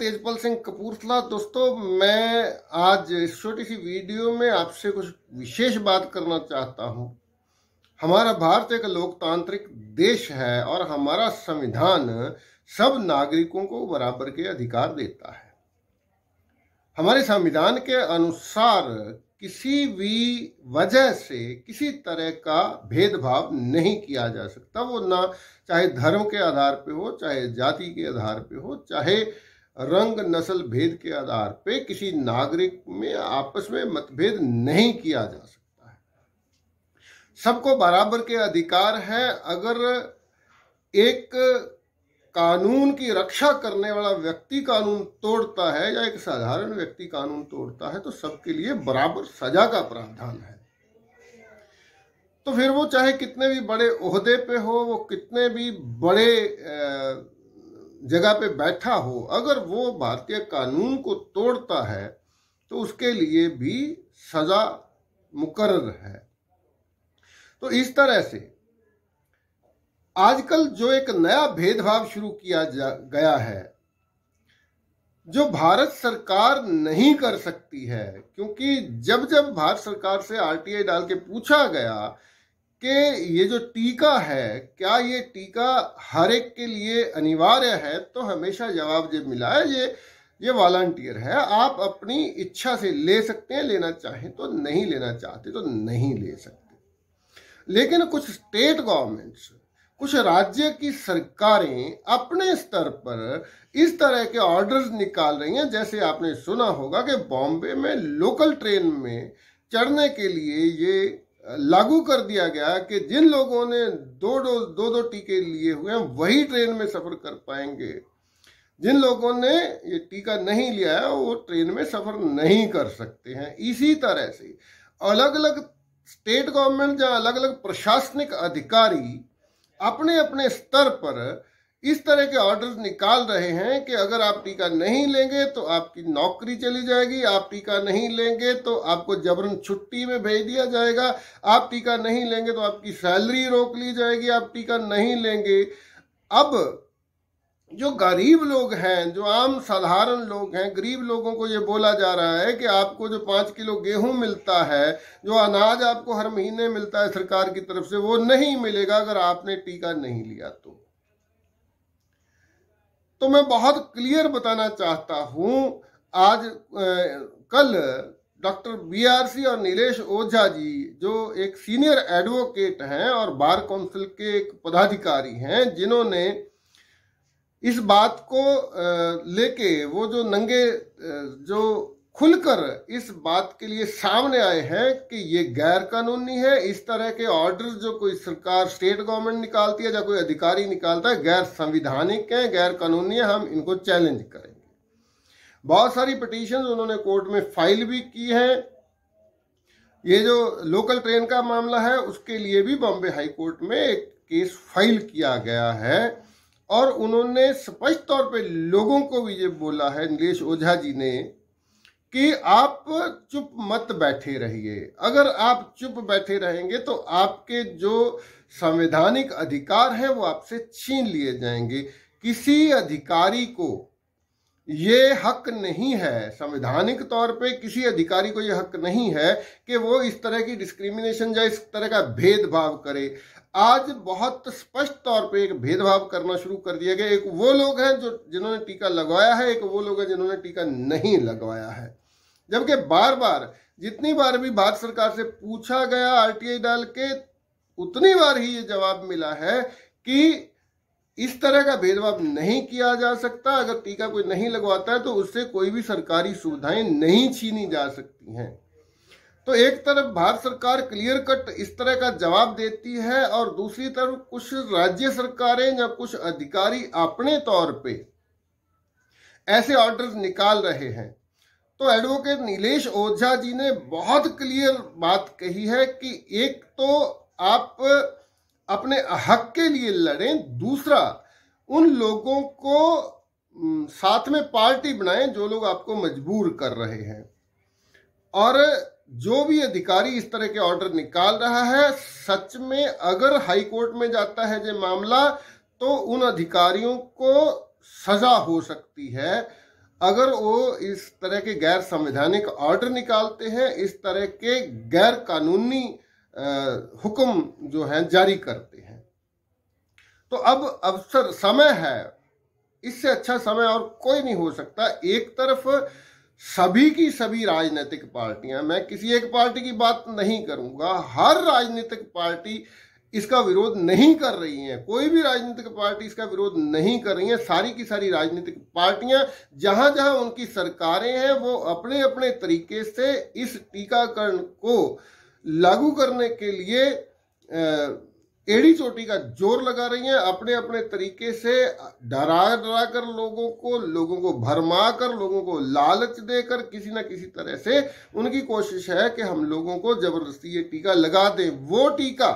तेजपाल सिंह कपूरथला दोस्तों मैं आज इस छोटी सी वीडियो में आपसे कुछ विशेष बात करना चाहता हूं हमारा भारत एक लोकतांत्रिक देश है और हमारा संविधान सब नागरिकों को बराबर के अधिकार देता है हमारे संविधान के अनुसार किसी भी वजह से किसी तरह का भेदभाव नहीं किया जा सकता वो ना चाहे धर्म के आधार पे हो चाहे जाति के आधार पे हो चाहे रंग नस्ल भेद के आधार पे किसी नागरिक में आपस में मतभेद नहीं किया जा सकता है सबको बराबर के अधिकार है अगर एक कानून की रक्षा करने वाला व्यक्ति कानून तोड़ता है या एक साधारण व्यक्ति कानून तोड़ता है तो सबके लिए बराबर सजा का प्रावधान है तो फिर वो चाहे कितने भी बड़े ओहदे पे हो वो कितने भी बड़े आ, जगह पे बैठा हो अगर वो भारतीय कानून को तोड़ता है तो उसके लिए भी सजा मुकर है तो इस तरह से आजकल जो एक नया भेदभाव शुरू किया जा गया है जो भारत सरकार नहीं कर सकती है क्योंकि जब जब भारत सरकार से आरटीआई डाल के पूछा गया कि ये जो टीका है क्या ये टीका हर एक के लिए अनिवार्य है तो हमेशा जवाब जब मिला है ये ये वॉलंटियर है आप अपनी इच्छा से ले सकते हैं लेना चाहें तो नहीं लेना चाहते तो नहीं ले सकते लेकिन कुछ स्टेट गवर्नमेंट्स कुछ राज्य की सरकारें अपने स्तर पर इस तरह के ऑर्डर्स निकाल रही हैं जैसे आपने सुना होगा कि बॉम्बे में लोकल ट्रेन में चढ़ने के लिए ये लागू कर दिया गया कि जिन लोगों ने दो दो दो दो टीके लिए हुए हैं वही ट्रेन में सफर कर पाएंगे जिन लोगों ने ये टीका नहीं लिया है वो ट्रेन में सफर नहीं कर सकते हैं इसी तरह से अलग अलग स्टेट गवर्नमेंट या अलग अलग प्रशासनिक अधिकारी अपने अपने स्तर पर इस तरह के ऑर्डर्स निकाल रहे हैं कि अगर आप टीका नहीं लेंगे तो आपकी नौकरी चली जाएगी आप टीका नहीं लेंगे तो आपको जबरन छुट्टी में भेज दिया जाएगा आप टीका नहीं लेंगे तो आपकी सैलरी रोक ली जाएगी आप टीका नहीं लेंगे अब जो गरीब लोग हैं जो आम साधारण लोग हैं गरीब लोगों को ये बोला जा रहा है कि आपको जो पाँच किलो गेहूं मिलता है जो अनाज आपको हर महीने मिलता है सरकार की तरफ से वो नहीं मिलेगा अगर आपने टीका नहीं लिया तो तो मैं बहुत क्लियर बताना चाहता हूं आज कल डॉक्टर बीआरसी और नीलेश ओझा जी जो एक सीनियर एडवोकेट हैं और बार काउंसिल के एक पदाधिकारी हैं जिन्होंने इस बात को लेके वो जो नंगे जो खुलकर इस बात के लिए सामने आए हैं कि ये गैर कानूनी है इस तरह के ऑर्डर जो कोई सरकार स्टेट गवर्नमेंट निकालती है या कोई अधिकारी निकालता है गैर संविधानिक है गैर कानूनी है हम इनको चैलेंज करेंगे बहुत सारी पटिशन उन्होंने कोर्ट में फाइल भी की है ये जो लोकल ट्रेन का मामला है उसके लिए भी बॉम्बे हाई कोर्ट में एक केस फाइल किया गया है और उन्होंने स्पष्ट तौर पे लोगों को भी ये बोला है नीलेश ओझा जी ने कि आप चुप मत बैठे रहिए अगर आप चुप बैठे रहेंगे तो आपके जो संवैधानिक अधिकार हैं वो आपसे छीन लिए जाएंगे किसी अधिकारी को ये हक नहीं है संवैधानिक तौर पे किसी अधिकारी को यह हक नहीं है कि वो इस तरह की डिस्क्रिमिनेशन या इस तरह का भेदभाव करे आज बहुत स्पष्ट तौर पे एक भेदभाव करना शुरू कर दिया गया एक वो लोग हैं जो जिन्होंने टीका लगवाया है एक वो लोग हैं जिन्होंने टीका नहीं लगवाया है जबकि बार बार जितनी बार भी भारत सरकार से पूछा गया आरटीआई डाल के उतनी बार ही ये जवाब मिला है कि इस तरह का भेदभाव नहीं किया जा सकता अगर टीका कोई नहीं लगवाता है तो उससे कोई भी सरकारी सुविधाएं नहीं छीनी जा सकती हैं तो एक तरफ भारत सरकार क्लियर कट इस तरह का जवाब देती है और दूसरी तरफ कुछ राज्य सरकारें या कुछ अधिकारी अपने तौर पे ऐसे ऑर्डर्स निकाल रहे हैं तो एडवोकेट नीलेश ओझा जी ने बहुत क्लियर बात कही है कि एक तो आप अपने हक के लिए लड़ें दूसरा उन लोगों को साथ में पार्टी बनाएं जो लोग आपको मजबूर कर रहे हैं और जो भी अधिकारी इस तरह के ऑर्डर निकाल रहा है सच में अगर हाई कोर्ट में जाता है ये मामला तो उन अधिकारियों को सजा हो सकती है अगर वो इस तरह के गैर संवैधानिक ऑर्डर निकालते हैं इस तरह के गैर कानूनी हुक्म जो है जारी करते हैं तो अब अवसर समय है इससे अच्छा समय और कोई नहीं हो सकता एक तरफ सभी की सभी राजनीतिक पार्टियां मैं किसी एक पार्टी की बात नहीं करूंगा हर राजनीतिक पार्टी इसका विरोध नहीं कर रही हैं कोई भी राजनीतिक पार्टी इसका विरोध नहीं कर रही है सारी की सारी राजनीतिक पार्टियां जहां जहां उनकी सरकारें हैं वो अपने अपने तरीके से इस टीकाकरण को लागू करने के लिए एड़ी चोटी का जोर लगा रही हैं अपने अपने तरीके से डरा डरा कर लोगों को लोगों को भरमा कर लोगों को लालच देकर किसी ना किसी तरह से उनकी कोशिश है कि हम लोगों को जबरदस्ती ये टीका लगा दें वो टीका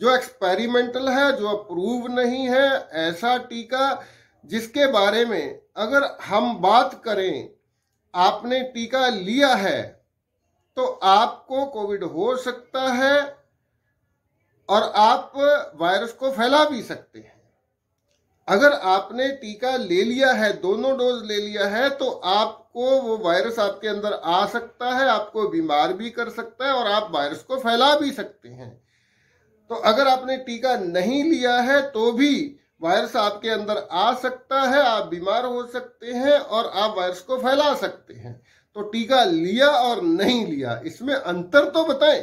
जो एक्सपेरिमेंटल है जो अप्रूव नहीं है ऐसा टीका जिसके बारे में अगर हम बात करें आपने टीका लिया है तो आपको कोविड हो सकता है और आप वायरस को फैला भी सकते हैं अगर आपने टीका ले लिया है दोनों डोज ले लिया है तो आपको वो वायरस आपके अंदर आ सकता है आपको बीमार भी कर सकता है और आप वायरस को फैला भी सकते हैं तो अगर आपने टीका नहीं लिया है तो भी वायरस आपके अंदर आ सकता है आप बीमार हो सकते हैं और आप वायरस को फैला सकते हैं तो टीका लिया और नहीं लिया इसमें अंतर तो बताएं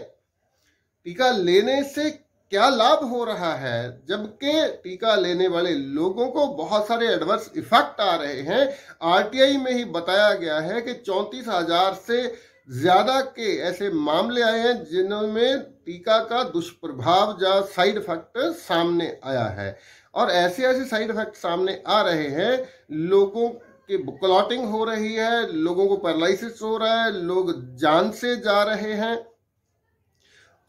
टीका लेने से क्या लाभ हो रहा है जबकि टीका लेने वाले लोगों को बहुत सारे एडवर्स इफेक्ट आ रहे हैं आरटीआई में ही बताया गया है कि चौंतीस हजार से ज्यादा के ऐसे मामले आए हैं जिनमें टीका का दुष्प्रभाव या साइड इफेक्ट सामने आया है और ऐसे ऐसे साइड इफेक्ट सामने आ रहे हैं लोगों की क्लॉटिंग हो रही है लोगों को पैरालिसिस हो रहा है लोग जान से जा रहे हैं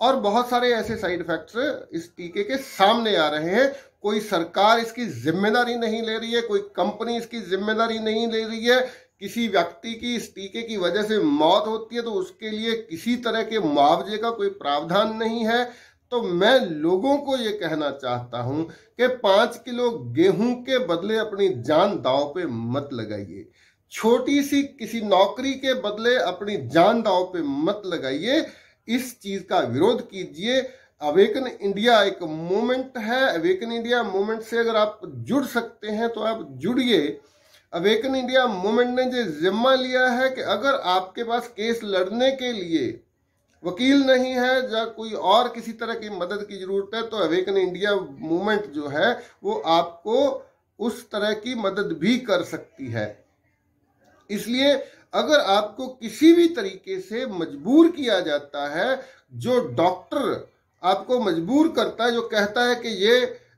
और बहुत सारे ऐसे साइड इफेक्ट्स इस टीके के सामने आ रहे हैं कोई सरकार इसकी जिम्मेदारी नहीं ले रही है कोई कंपनी इसकी जिम्मेदारी नहीं ले रही है किसी व्यक्ति की इस टीके की वजह से मौत होती है तो उसके लिए किसी तरह के मुआवजे का कोई प्रावधान नहीं है तो मैं लोगों को ये कहना चाहता हूं कि पांच किलो गेहूं के बदले अपनी जान दाव पे मत लगाइए छोटी सी किसी नौकरी के बदले अपनी जान दाव पे मत लगाइए इस चीज का विरोध कीजिए अवेकन इंडिया एक मूवमेंट है अवेकन इंडिया मूवमेंट से अगर आप जुड़ सकते हैं तो आप जुड़िए अवेकन इंडिया मूवमेंट ने जो जिम्मा लिया है कि अगर आपके पास केस लड़ने के लिए वकील नहीं है या कोई और किसी तरह की मदद की जरूरत है तो अवेकन इंडिया मूवमेंट जो है वो आपको उस तरह की मदद भी कर सकती है इसलिए अगर आपको किसी भी तरीके से मजबूर किया जाता है जो डॉक्टर आपको मजबूर करता है जो कहता है कि ये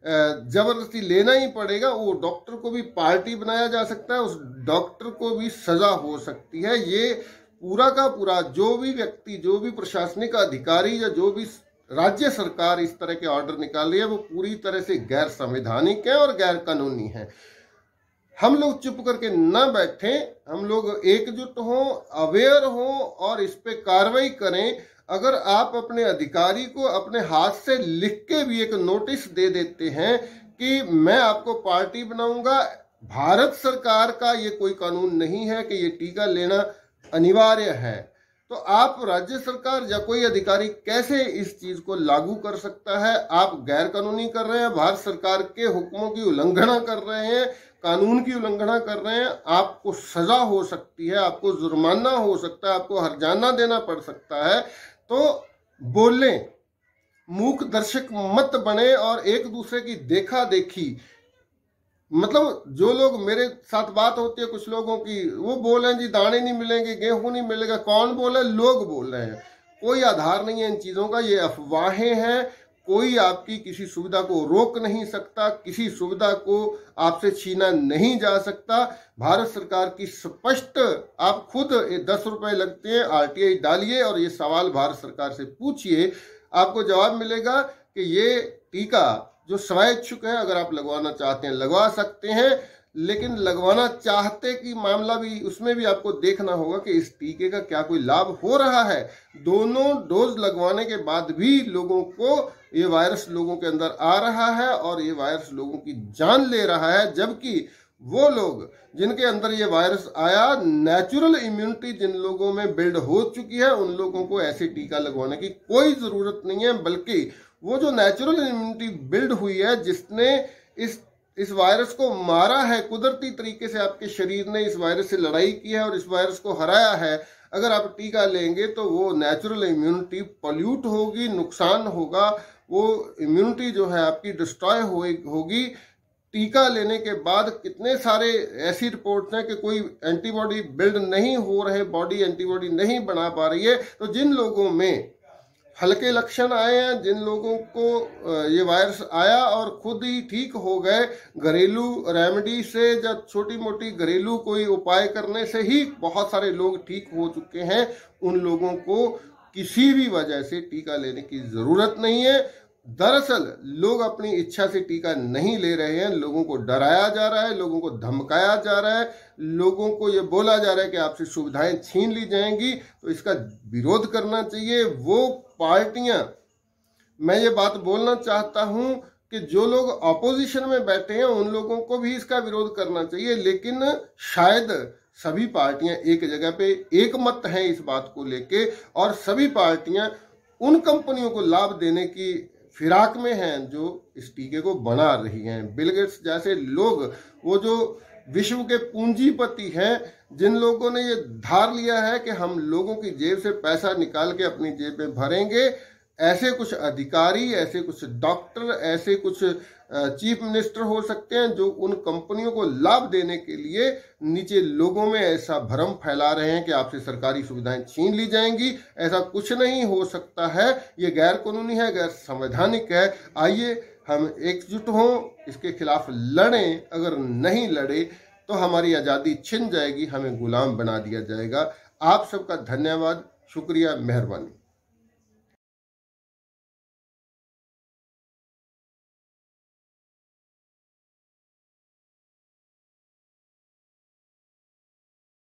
जबरदस्ती लेना ही पड़ेगा वो डॉक्टर को भी पार्टी बनाया जा सकता है उस डॉक्टर को भी सजा हो सकती है ये पूरा का पूरा जो भी व्यक्ति जो भी प्रशासनिक अधिकारी या जो भी राज्य सरकार इस तरह के ऑर्डर निकाल रही है वो पूरी तरह से गैर संवैधानिक है और गैर कानूनी है हम लोग चुप करके ना बैठें हम लोग एकजुट हों अवेयर हों और इस पे कार्रवाई करें अगर आप अपने अधिकारी को अपने हाथ से लिख के भी एक नोटिस दे देते हैं कि मैं आपको पार्टी बनाऊंगा भारत सरकार का ये कोई कानून नहीं है कि ये टीका लेना अनिवार्य है तो आप राज्य सरकार या कोई अधिकारी कैसे इस चीज को लागू कर सकता है आप गैर कानूनी कर रहे हैं भारत सरकार के हुक्मों की उल्लंघना कर रहे हैं कानून की उल्लंघना कर रहे हैं आपको सजा हो सकती है आपको जुर्माना हो सकता है आपको हरजाना देना पड़ सकता है तो बोलें मूक दर्शक मत बने और एक दूसरे की देखा देखी मतलब जो लोग मेरे साथ बात होती है कुछ लोगों की वो बोल रहे हैं जी दाने नहीं मिलेंगे गेहूं नहीं मिलेगा कौन बोल रहे लोग बोल रहे हैं कोई आधार नहीं है इन चीज़ों का ये अफवाहें हैं कोई आपकी किसी सुविधा को रोक नहीं सकता किसी सुविधा को आपसे छीना नहीं जा सकता भारत सरकार की स्पष्ट आप खुद दस रुपए लगते हैं आरटीआई डालिए और ये सवाल भारत सरकार से पूछिए आपको जवाब मिलेगा कि ये टीका जो स्वैच्छुक है अगर आप लगवाना चाहते हैं लगवा सकते हैं लेकिन लगवाना चाहते कि मामला भी उसमें भी आपको देखना होगा कि इस टीके का क्या कोई लाभ हो रहा है दोनों डोज लगवाने के बाद भी लोगों को ये वायरस लोगों के अंदर आ रहा है और ये वायरस लोगों की जान ले रहा है जबकि वो लोग जिनके अंदर ये वायरस आया नेचुरल इम्यूनिटी जिन लोगों में बिल्ड हो चुकी है उन लोगों को ऐसे टीका लगवाने की कोई ज़रूरत नहीं है बल्कि वो जो नेचुरल इम्यूनिटी बिल्ड हुई है जिसने इस इस वायरस को मारा है कुदरती तरीके से आपके शरीर ने इस वायरस से लड़ाई की है और इस वायरस को हराया है अगर आप टीका लेंगे तो वो नेचुरल इम्यूनिटी पॉल्यूट होगी नुकसान होगा वो इम्यूनिटी जो है आपकी डिस्ट्रॉय हो, होगी टीका लेने के बाद कितने सारे ऐसी रिपोर्ट्स हैं कि कोई एंटीबॉडी बिल्ड नहीं हो रहे बॉडी एंटीबॉडी नहीं बना पा रही है तो जिन लोगों में हल्के लक्षण आए हैं जिन लोगों को ये वायरस आया और खुद ही ठीक हो गए घरेलू रेमेडी से या छोटी मोटी घरेलू कोई उपाय करने से ही बहुत सारे लोग ठीक हो चुके हैं उन लोगों को किसी भी वजह से टीका लेने की ज़रूरत नहीं है दरअसल लोग अपनी इच्छा से टीका नहीं ले रहे हैं लोगों को डराया जा रहा है लोगों को धमकाया जा रहा है लोगों को ये बोला जा रहा है कि आपसे सुविधाएं छीन ली जाएंगी तो इसका विरोध करना चाहिए वो पार्टियां मैं ये बात बोलना चाहता हूं कि जो लोग ऑपोजिशन में बैठे हैं उन लोगों को भी इसका विरोध करना चाहिए लेकिन शायद सभी पार्टियां एक जगह पे एक मत है इस बात को लेके और सभी पार्टियां उन कंपनियों को लाभ देने की फिराक में हैं जो इस टीके को बना रही हैं बिलगेट्स जैसे लोग वो जो विश्व के पूंजीपति हैं जिन लोगों ने ये धार लिया है कि हम लोगों की जेब से पैसा निकाल के अपनी जेब में भरेंगे ऐसे कुछ अधिकारी ऐसे कुछ डॉक्टर ऐसे कुछ चीफ मिनिस्टर हो सकते हैं जो उन कंपनियों को लाभ देने के लिए नीचे लोगों में ऐसा भ्रम फैला रहे हैं कि आपसे सरकारी सुविधाएं छीन ली जाएंगी ऐसा कुछ नहीं हो सकता है ये गैर कानूनी है गैर संवैधानिक है आइए हम एकजुट हों इसके खिलाफ लड़ें अगर नहीं लड़े तो हमारी आज़ादी छिन जाएगी हमें गुलाम बना दिया जाएगा आप सबका धन्यवाद शुक्रिया मेहरबानी